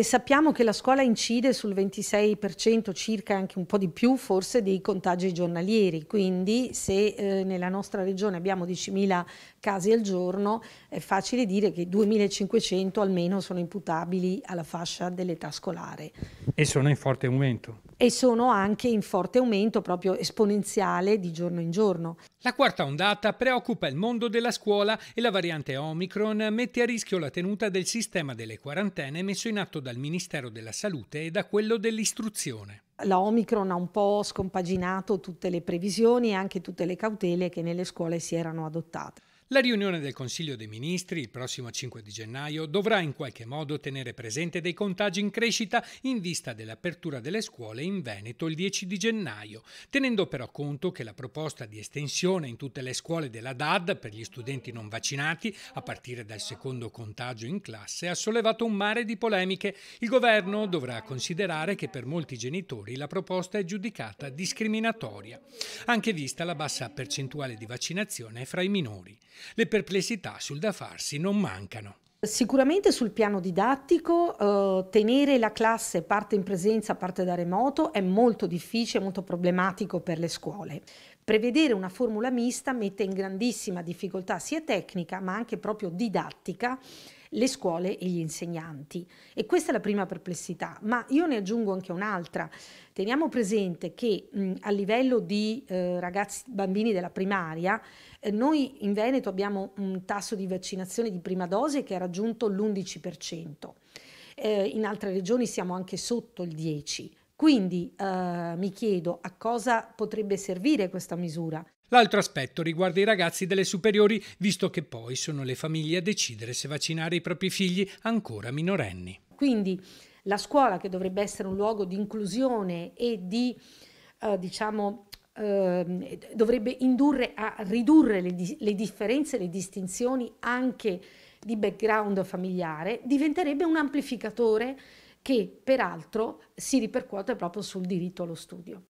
E sappiamo che la scuola incide sul 26% circa, anche un po' di più forse, dei contagi giornalieri, quindi se eh, nella nostra regione abbiamo 10.000 casi al giorno è facile dire che 2.500 almeno sono imputabili alla fascia dell'età scolare. E sono in forte aumento e sono anche in forte aumento proprio esponenziale di giorno in giorno. La quarta ondata preoccupa il mondo della scuola e la variante Omicron mette a rischio la tenuta del sistema delle quarantene messo in atto dal Ministero della Salute e da quello dell'Istruzione la Omicron ha un po' scompaginato tutte le previsioni e anche tutte le cautele che nelle scuole si erano adottate. La riunione del Consiglio dei Ministri il prossimo 5 di gennaio dovrà in qualche modo tenere presente dei contagi in crescita in vista dell'apertura delle scuole in Veneto il 10 di gennaio, tenendo però conto che la proposta di estensione in tutte le scuole della DAD per gli studenti non vaccinati, a partire dal secondo contagio in classe, ha sollevato un mare di polemiche. Il governo dovrà considerare che per molti genitori la proposta è giudicata discriminatoria, anche vista la bassa percentuale di vaccinazione fra i minori. Le perplessità sul da farsi non mancano. Sicuramente sul piano didattico eh, tenere la classe parte in presenza, parte da remoto è molto difficile, molto problematico per le scuole. Prevedere una formula mista mette in grandissima difficoltà sia tecnica ma anche proprio didattica le scuole e gli insegnanti. E questa è la prima perplessità, ma io ne aggiungo anche un'altra. Teniamo presente che mh, a livello di eh, ragazzi, bambini della primaria, eh, noi in Veneto abbiamo un tasso di vaccinazione di prima dose che ha raggiunto l'11%. Eh, in altre regioni siamo anche sotto il 10%. Quindi eh, mi chiedo a cosa potrebbe servire questa misura. L'altro aspetto riguarda i ragazzi delle superiori, visto che poi sono le famiglie a decidere se vaccinare i propri figli ancora minorenni. Quindi la scuola, che dovrebbe essere un luogo di inclusione e di, eh, diciamo, eh, dovrebbe indurre a ridurre le, di le differenze, le distinzioni anche di background familiare, diventerebbe un amplificatore che peraltro si ripercuote proprio sul diritto allo studio.